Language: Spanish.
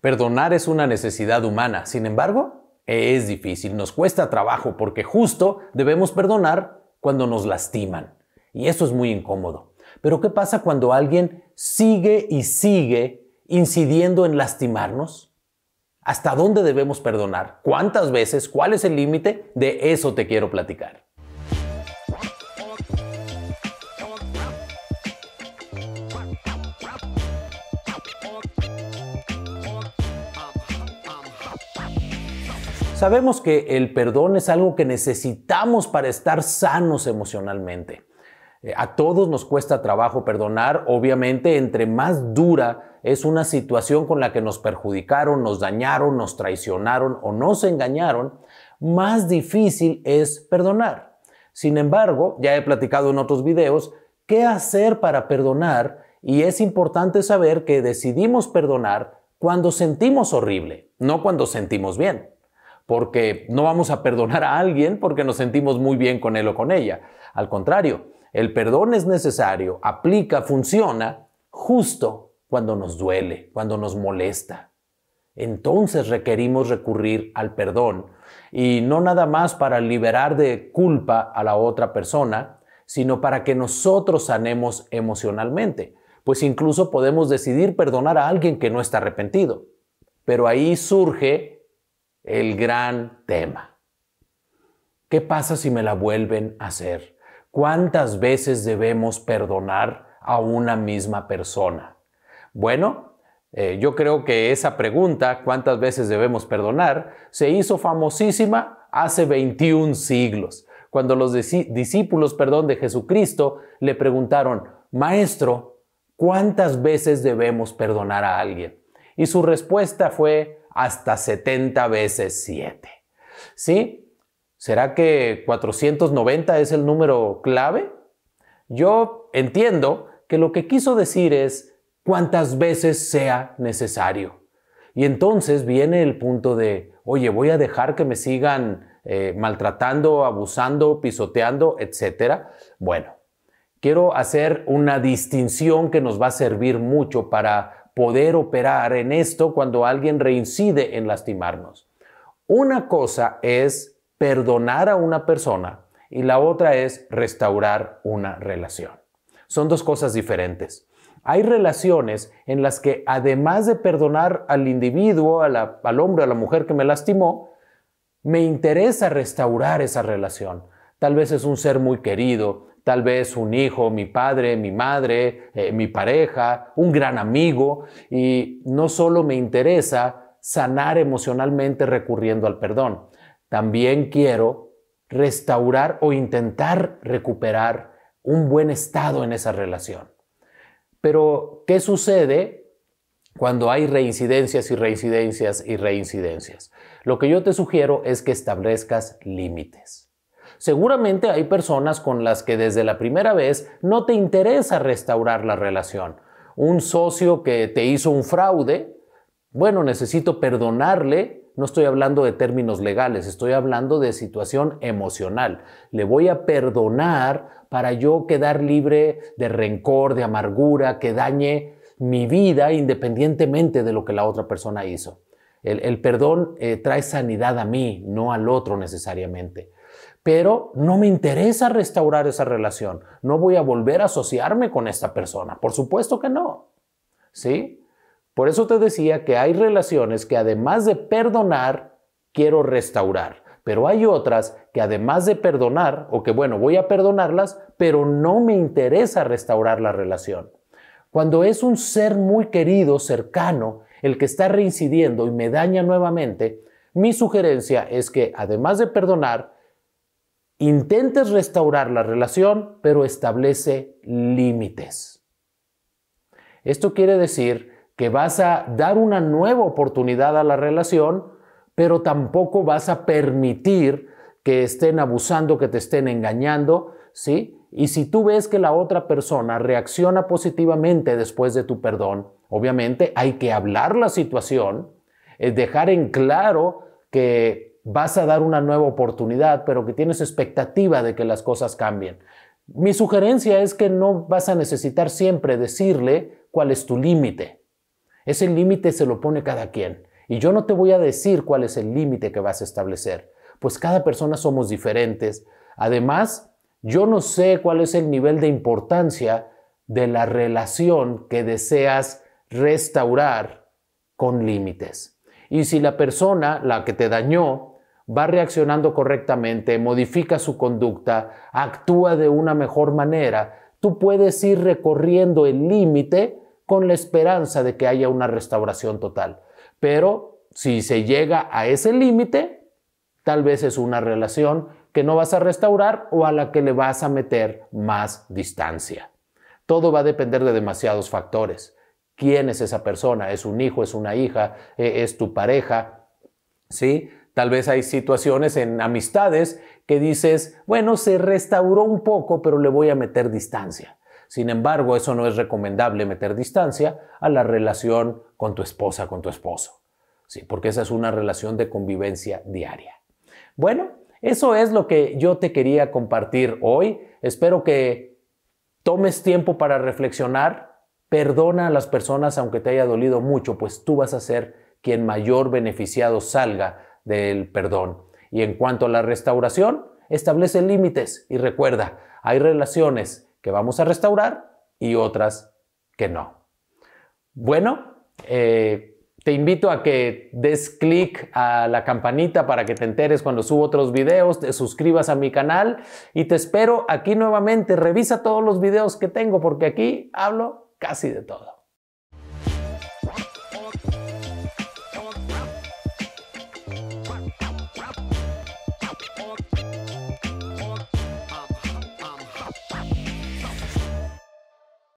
Perdonar es una necesidad humana, sin embargo, es difícil, nos cuesta trabajo porque justo debemos perdonar cuando nos lastiman. Y eso es muy incómodo. Pero ¿qué pasa cuando alguien sigue y sigue incidiendo en lastimarnos? ¿Hasta dónde debemos perdonar? ¿Cuántas veces? ¿Cuál es el límite? De eso te quiero platicar. Sabemos que el perdón es algo que necesitamos para estar sanos emocionalmente. Eh, a todos nos cuesta trabajo perdonar, obviamente entre más dura es una situación con la que nos perjudicaron, nos dañaron, nos traicionaron o nos engañaron, más difícil es perdonar. Sin embargo, ya he platicado en otros videos, ¿qué hacer para perdonar? Y es importante saber que decidimos perdonar cuando sentimos horrible, no cuando sentimos bien porque no vamos a perdonar a alguien porque nos sentimos muy bien con él o con ella. Al contrario, el perdón es necesario, aplica, funciona justo cuando nos duele, cuando nos molesta. Entonces requerimos recurrir al perdón y no nada más para liberar de culpa a la otra persona, sino para que nosotros sanemos emocionalmente, pues incluso podemos decidir perdonar a alguien que no está arrepentido. Pero ahí surge el gran tema. ¿Qué pasa si me la vuelven a hacer? ¿Cuántas veces debemos perdonar a una misma persona? Bueno, eh, yo creo que esa pregunta, ¿cuántas veces debemos perdonar?, se hizo famosísima hace 21 siglos, cuando los discípulos perdón, de Jesucristo le preguntaron, Maestro, ¿cuántas veces debemos perdonar a alguien? Y su respuesta fue hasta 70 veces 7. ¿Sí? ¿Será que 490 es el número clave? Yo entiendo que lo que quiso decir es cuántas veces sea necesario. Y entonces viene el punto de, oye, voy a dejar que me sigan eh, maltratando, abusando, pisoteando, etcétera. Bueno, quiero hacer una distinción que nos va a servir mucho para poder operar en esto cuando alguien reincide en lastimarnos. Una cosa es perdonar a una persona y la otra es restaurar una relación. Son dos cosas diferentes. Hay relaciones en las que además de perdonar al individuo, al hombre, a la mujer que me lastimó, me interesa restaurar esa relación. Tal vez es un ser muy querido, tal vez un hijo, mi padre, mi madre, eh, mi pareja, un gran amigo, y no solo me interesa sanar emocionalmente recurriendo al perdón, también quiero restaurar o intentar recuperar un buen estado en esa relación. Pero, ¿qué sucede cuando hay reincidencias y reincidencias y reincidencias? Lo que yo te sugiero es que establezcas límites. Seguramente hay personas con las que desde la primera vez no te interesa restaurar la relación. Un socio que te hizo un fraude, bueno, necesito perdonarle. No estoy hablando de términos legales, estoy hablando de situación emocional. Le voy a perdonar para yo quedar libre de rencor, de amargura, que dañe mi vida independientemente de lo que la otra persona hizo. El, perdón eh, trae sanidad a mí, no al otro necesariamente pero no me interesa restaurar esa relación. No voy a volver a asociarme con esta persona. Por supuesto que no. ¿Sí? Por eso te decía que hay relaciones que además de perdonar, quiero restaurar. Pero hay otras que además de perdonar, o que bueno, voy a perdonarlas, pero no me interesa restaurar la relación. Cuando es un ser muy querido, cercano, el que está reincidiendo y me daña nuevamente, mi sugerencia es que además de perdonar, Intentes restaurar la relación, pero establece límites. Esto quiere decir que vas a dar una nueva oportunidad a la relación, pero tampoco vas a permitir que estén abusando, que te estén engañando, ¿sí? Y si tú ves que la otra persona reacciona positivamente después de tu perdón, obviamente hay que hablar la situación, es eh, dejar en claro que vas a dar una nueva oportunidad, pero que tienes expectativa de que las cosas cambien. Mi sugerencia es que no vas a necesitar siempre decirle cuál es tu límite. Ese límite se lo pone cada quien. Y yo no te voy a decir cuál es el límite que vas a establecer, pues cada persona somos diferentes. Además, yo no sé cuál es el nivel de importancia de la relación que deseas restaurar con límites. Y si la persona, la que te dañó, va reaccionando correctamente, modifica su conducta, actúa de una mejor manera, tú puedes ir recorriendo el límite con la esperanza de que haya una restauración total. Pero si se llega a ese límite, tal vez es una relación que no vas a restaurar o a la que le vas a meter más distancia. Todo va a depender de demasiados factores. ¿Quién es esa persona? ¿Es un hijo? ¿Es una hija? ¿E-, ¿Es tu pareja? ¿Sí? Tal vez hay situaciones en amistades que dices, bueno, se restauró un poco, pero le voy a meter distancia. Sin embargo, eso no es recomendable meter distancia a la relación con tu esposa, con tu esposo. Sí, porque esa es una relación de convivencia diaria. Bueno, eso es lo que yo te quería compartir hoy. Espero que tomes tiempo para reflexionar. Perdona a las personas aunque te haya dolido mucho, pues tú vas a ser quien mayor beneficiado salga del perdón. Y en cuanto a la restauración, establece límites y recuerda, hay relaciones que vamos a restaurar y otras que no. Bueno, eh, te invito a que des clic a la campanita para que te enteres cuando subo otros videos, te suscribas a mi canal y te espero aquí nuevamente. Revisa todos los videos que tengo porque aquí hablo casi de todo.